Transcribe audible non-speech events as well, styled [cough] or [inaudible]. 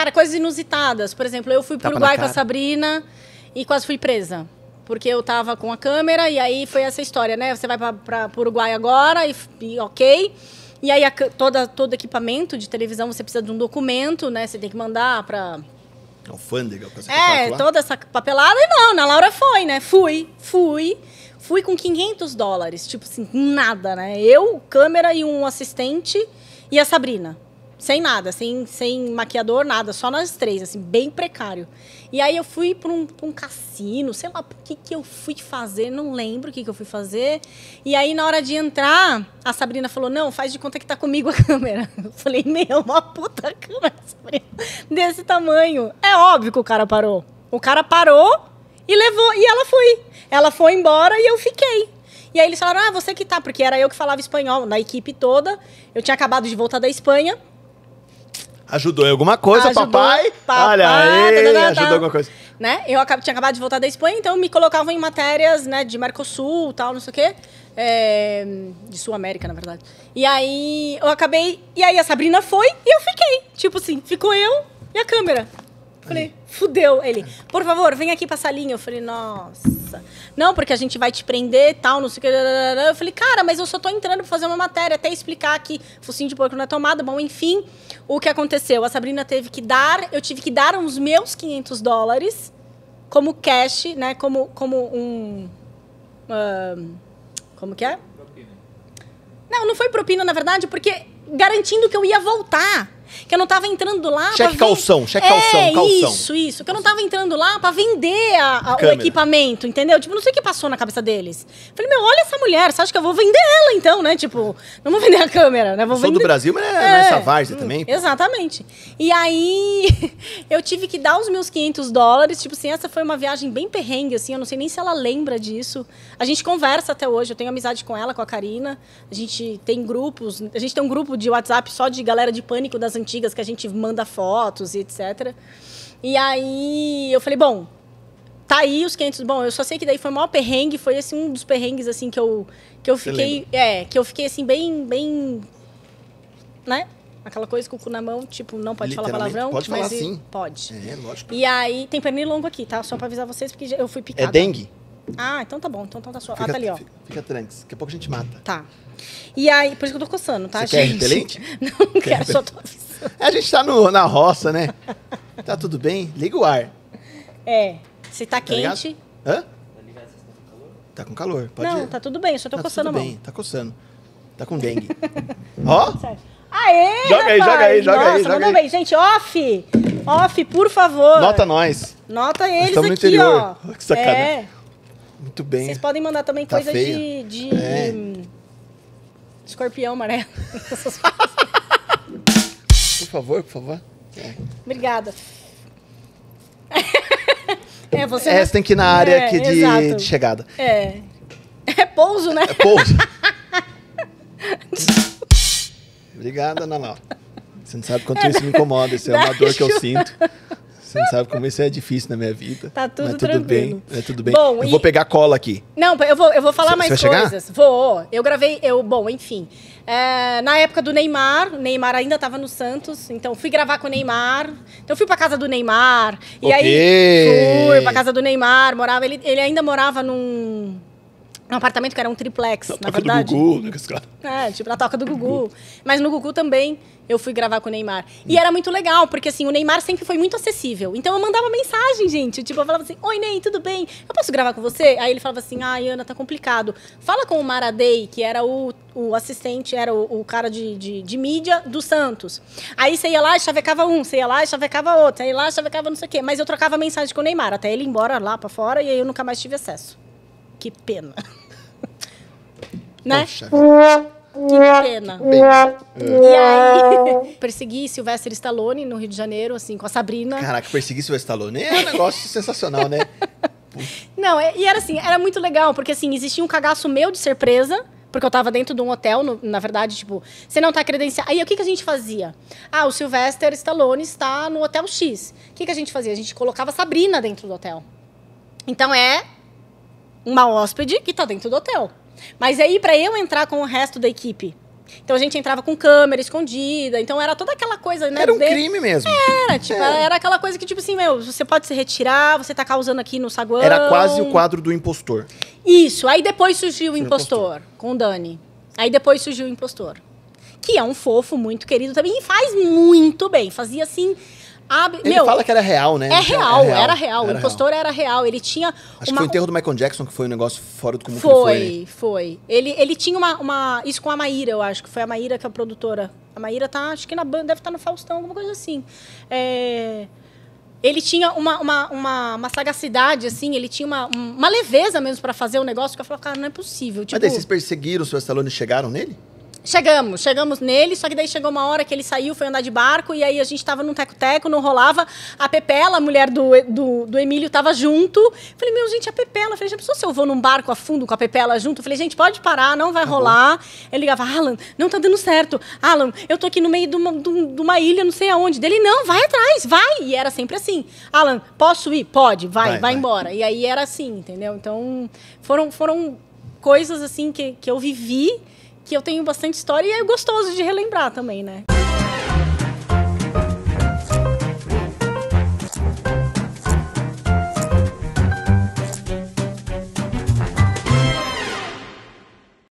Cara, coisas inusitadas. Por exemplo, eu fui pro Tapa Uruguai com a Sabrina e quase fui presa. Porque eu tava com a câmera e aí foi essa história, né? Você vai para o Uruguai agora e, e ok. E aí a, toda, todo equipamento de televisão você precisa de um documento, né? Você tem que mandar para é alfândega, é, com É, toda essa papelada. E não, na Laura foi, né? Fui, fui. Fui com 500 dólares, tipo assim, nada, né? Eu, câmera e um assistente e a Sabrina sem nada, sem, sem maquiador, nada, só nós três, assim, bem precário. E aí eu fui para um, pra um cassino, sei lá o que, que eu fui fazer, não lembro o que, que eu fui fazer. E aí, na hora de entrar, a Sabrina falou: Não, faz de conta que tá comigo a [laughs] câmera. Eu falei: Meu, uma puta câmera, Sabrina, desse tamanho. É óbvio que o cara parou. O cara parou e levou, e ela foi. Ela foi embora e eu fiquei. E aí eles falaram: Ah, você que tá, porque era eu que falava espanhol na equipe toda. Eu tinha acabado de voltar da Espanha. Ajudou em alguma coisa, ajudou, papai? papai? Olha aí, tá, tá, tá, ajudou alguma coisa. Né? Eu tinha acabado de voltar da Espanha, então me colocavam em matérias né, de Mercosul, tal, não sei o quê. É, de Sul América, na verdade. E aí eu acabei. E aí a Sabrina foi e eu fiquei. Tipo assim, ficou eu e a câmera. Falei, fudeu. Ele, por favor, vem aqui pra salinha. Eu falei, nossa. Não, porque a gente vai te prender tal, não sei o que. Eu falei, cara, mas eu só tô entrando pra fazer uma matéria, até explicar que focinho de porco não é tomada. Bom, enfim, o que aconteceu? A Sabrina teve que dar, eu tive que dar uns meus 500 dólares como cash, né? Como, como um. Uh, como que é? Propina. Não, não foi propina, na verdade, porque garantindo que eu ia voltar. Que eu não estava entrando lá Cheque calção, cheque é, calção, calção. Isso, isso. Que eu não estava entrando lá para vender a, a, o equipamento, entendeu? Tipo, não sei o que passou na cabeça deles. Falei, meu, olha essa mulher, você acha que eu vou vender ela então, né? Tipo, não vou vender a câmera, né? Vou eu vender... sou do Brasil, mas é, é, é essa várzea também. Exatamente. E aí [laughs] eu tive que dar os meus 500 dólares. Tipo assim, essa foi uma viagem bem perrengue, assim. Eu não sei nem se ela lembra disso. A gente conversa até hoje. Eu tenho amizade com ela, com a Karina. A gente tem grupos. A gente tem um grupo de WhatsApp só de galera de pânico das antigas que a gente manda fotos e etc. E aí eu falei, bom, tá aí os 500. Bom, eu só sei que daí foi o maior perrengue, foi esse um dos perrengues assim que eu que eu fiquei, é, que eu fiquei assim bem bem né? Aquela coisa com o cu na mão, tipo, não pode falar palavrão. Pode tipo, falar sim. Pode. É, é, lógico. E aí, tem pernilongo aqui, tá? Só pra avisar vocês, porque eu fui picada. É dengue? Ah, então tá bom. Então, então tá só. Ah, fica, ah, tá ali, ó. Fica, fica tranquilo. Daqui a pouco a gente mata. Tá. E aí, por isso que eu tô coçando, tá, Você gente? [laughs] Quer repelente? Não, quero, só tô avisando. É, a gente tá no, na roça, né? Tá tudo bem? Liga o ar. É. Se tá, tá quente. Ligado? Hã? Tá com calor? Pode Não, ir. tá tudo bem, só tô tá coçando tudo a mão. Bem, tá coçando. Tá com dengue. [laughs] Ó! Aê! Joga aí, joga aí, joga Nossa, aí. Joga aí. bem. Gente, off! Off, por favor. Nota nós. Nota eles Estamos no ó. Que sacada. É. Muito bem. Vocês podem mandar também tá de, de... É. escorpião amarelo. [laughs] favor, por favor. É. Obrigada. [laughs] é, você, é, você tem que ir na área é, aqui de, de, chegada. É. É pouso, né? É pouso. [laughs] Obrigada, Ana Você não sabe quanto é, isso me incomoda. Isso é uma dor que eu sinto. Você não sabe como isso é difícil na minha vida. Tá tudo, mas tudo tranquilo. bem. É né, tudo bem. Bom, eu e... vou pegar cola aqui. Não, eu vou, eu vou falar mais coisas. Chegar? Vou. Eu gravei, eu, bom, enfim. É, na época do Neymar, o Neymar ainda estava no Santos, então fui gravar com o Neymar. Então fui pra casa do Neymar. E okay. aí fui pra casa do Neymar, morava. Ele, ele ainda morava num. Um apartamento que era um triplex, na, verdade. na toca Do Gugu, né, cara? É, tipo na toca do Gugu. Mas no Gugu também eu fui gravar com o Neymar. E era muito legal, porque assim, o Neymar sempre foi muito acessível. Então eu mandava mensagem, gente. Tipo, eu falava assim: Oi, Ney, tudo bem? Eu posso gravar com você? Aí ele falava assim: Ai, Ana, tá complicado. Fala com o Maradei, que era o, o assistente, era o, o cara de, de, de, mídia do Santos. Aí você ia lá e chavecava um, você ia lá e chavecava outro, aí lá chavecava não sei o quê. Mas eu trocava mensagem com o Neymar, até ele ir embora lá para fora, e aí eu nunca mais tive acesso. Que pena. [laughs] né? Poxa que pena. Bem, é. É. E aí, [laughs] persegui Sylvester Stallone no Rio de Janeiro, assim, com a Sabrina. Caraca, persegui Sylvester Stallone é um negócio [laughs] sensacional, né? Não, é, e era assim, era muito legal, porque assim, existia um cagaço meu de surpresa, Porque eu tava dentro de um hotel, no, na verdade, tipo, você não tá credenciado. Aí o que, que a gente fazia? Ah, o Sylvester Stallone está no Hotel X. O que, que a gente fazia? A gente colocava a Sabrina dentro do hotel. Então é uma hóspede que tá dentro do hotel. Mas aí, para eu entrar com o resto da equipe, então a gente entrava com câmera escondida. Então era toda aquela coisa, né? Era um de... crime mesmo. Era, tipo, é. era aquela coisa que, tipo assim, meu, você pode se retirar, você tá causando aqui no saguão. Era quase o quadro do impostor. Isso. Aí depois surgiu o impostor, impostor, com o Dani. Aí depois surgiu o impostor. Que é um fofo muito querido também e faz muito bem. Fazia assim ele meu, fala que era real, né? É, é real, é real, era real. Era o impostor era real. Ele tinha. Acho uma... que foi o enterro do Michael Jackson que foi um negócio fora do comum. Foi, foi, né? foi. Ele, ele tinha uma, uma. Isso com a Maíra, eu acho, que foi a Maíra que é a produtora. A Maíra tá, acho que na banda, deve estar tá no Faustão, alguma coisa assim. É ele tinha uma, uma, uma, uma, sagacidade, assim, ele tinha uma, uma leveza mesmo para fazer o negócio, que eu falava, cara, não é possível. Tipo... Mas daí tipo vocês perseguiram o seu Stallone e chegaram nele? Chegamos, chegamos nele, só que daí chegou uma hora que ele saiu, foi andar de barco, e aí a gente tava num teco-teco, não rolava. A Pepela, a mulher do, do, do Emílio, tava junto. Falei, meu, gente, a Pepela. Falei, já pensou se eu vou num barco a fundo com a Pepela junto? Falei, gente, pode parar, não vai tá rolar. Bom. Ele ligava, Alan, não tá dando certo. Alan, eu tô aqui no meio de uma, de uma ilha, não sei aonde. Dele, não, vai atrás, vai. E era sempre assim. Alan, posso ir? Pode, vai, vai, vai embora. Vai. E aí era assim, entendeu? Então, foram, foram coisas assim que, que eu vivi que eu tenho bastante história e é gostoso de relembrar também, né?